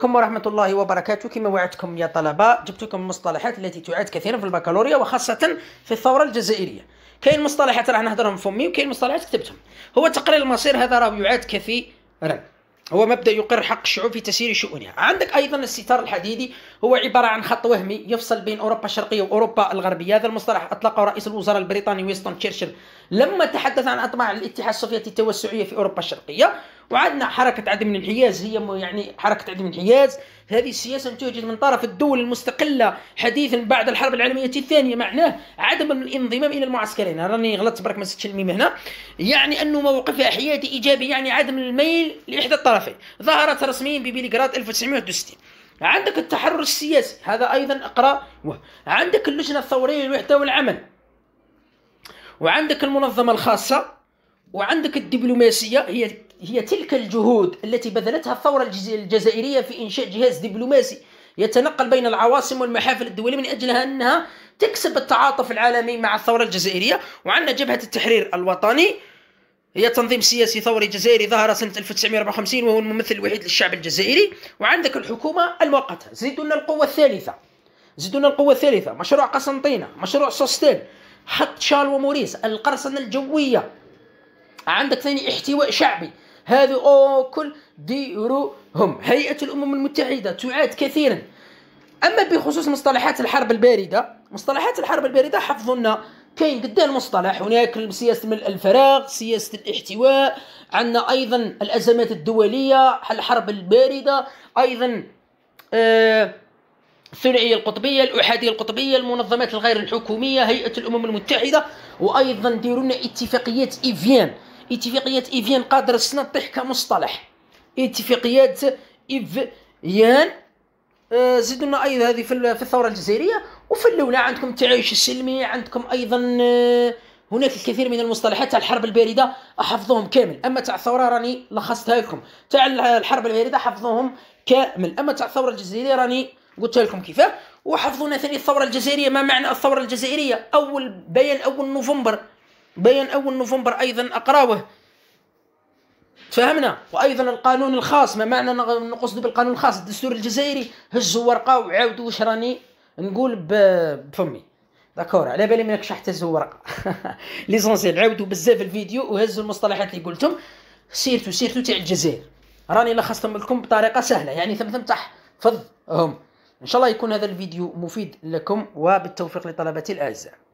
عليكم ورحمة الله وبركاته كما وعدتكم يا طلبة جبت لكم المصطلحات التي تعاد كثيرا في البكالوريا وخاصة في الثورة الجزائرية كاين مصطلحات راح نهضرهم فمي وكاين مصطلحات كتبتهم هو تقرير المصير هذا راه يعاد كثيرا هو مبدا يقر حق الشعوب في تسيير شؤونها عندك ايضا الستار الحديدي هو عباره عن خط وهمي يفصل بين اوروبا الشرقيه واوروبا الغربيه هذا المصطلح اطلقه رئيس الوزراء البريطاني ويستون تشرشل لما تحدث عن اطماع الاتحاد السوفيتي التوسعيه في اوروبا الشرقيه وعندنا حركه عدم الانحياز هي يعني حركه عدم الانحياز هذه السياسه توجد من طرف الدول المستقله حديثا بعد الحرب العالميه الثانيه معناه عدم الانضمام الى المعسكرين راني غلطت برك ما نسيتش الميم هنا يعني انه موقفها حيادي ايجابي يعني عدم الميل لاحدى الطرفين ظهرت رسميا ببلغراد 1961 عندك التحرر السياسي هذا ايضا اقرا عندك اللجنه الثوريه للوحده والعمل وعندك المنظمه الخاصه وعندك الدبلوماسيه هي هي تلك الجهود التي بذلتها الثورة الجزائرية في إنشاء جهاز دبلوماسي يتنقل بين العواصم والمحافل الدولية من أجلها أنها تكسب التعاطف العالمي مع الثورة الجزائرية وعندنا جبهة التحرير الوطني هي تنظيم سياسي ثوري جزائري ظهر سنة 1954 وهو الممثل الوحيد للشعب الجزائري وعندك الحكومة المؤقتة زيدنا القوة الثالثة زيدنا القوة الثالثة مشروع قسنطينة مشروع سوستين حط شال وموريس القرصنة الجوية عندك ثاني احتواء شعبي هذو كل ديروهم هيئة الأمم المتحدة تعاد كثيرا أما بخصوص مصطلحات الحرب الباردة مصطلحات الحرب الباردة حفظنا كاين قد المصطلح هناك سياسة من الفراغ سياسة الاحتواء عندنا أيضا الأزمات الدولية الحرب الباردة أيضا آه الثنائيه القطبيه الاحاديه القطبيه المنظمات الغير الحكوميه هيئه الامم المتحده وايضا ديروا لنا اتفاقيات ايفيان اتفاقيه ايفيان قادر سنة تطيح كمصطلح اتفاقيه ايفيان زدنا ايضا هذه في الثوره الجزائريه وفي الاولى عندكم التعايش السلمي عندكم ايضا هناك الكثير من المصطلحات تاع الحرب البارده احفظهم كامل اما تاع الثوره راني لخصتها لكم تاع الحرب البارده حفظوهم كامل اما تاع الثوره الجزائريه راني قلت لكم كيفاه وحفظونا ثاني الثوره الجزائريه ما معنى الثوره الجزائريه اول بيان اول نوفمبر بين أول نوفمبر أيضا أقراوه تفهمنا وايضا القانون الخاص ما معنى نقصد بالقانون الخاص الدستور الجزائري هزوا ورقه وعاودوا واش راني نقول بفمي داكور على بالي منك شحت هزوا ورقه ليزونسيال عاودوا بزاف الفيديو وهزوا المصطلحات اللي قلتهم سيرتو سيرتو تاع الجزائر راني لخصتهم لكم بطريقه سهله يعني ثم ثم تحفظهم ان شاء الله يكون هذا الفيديو مفيد لكم وبالتوفيق لطلبتي الاعزاء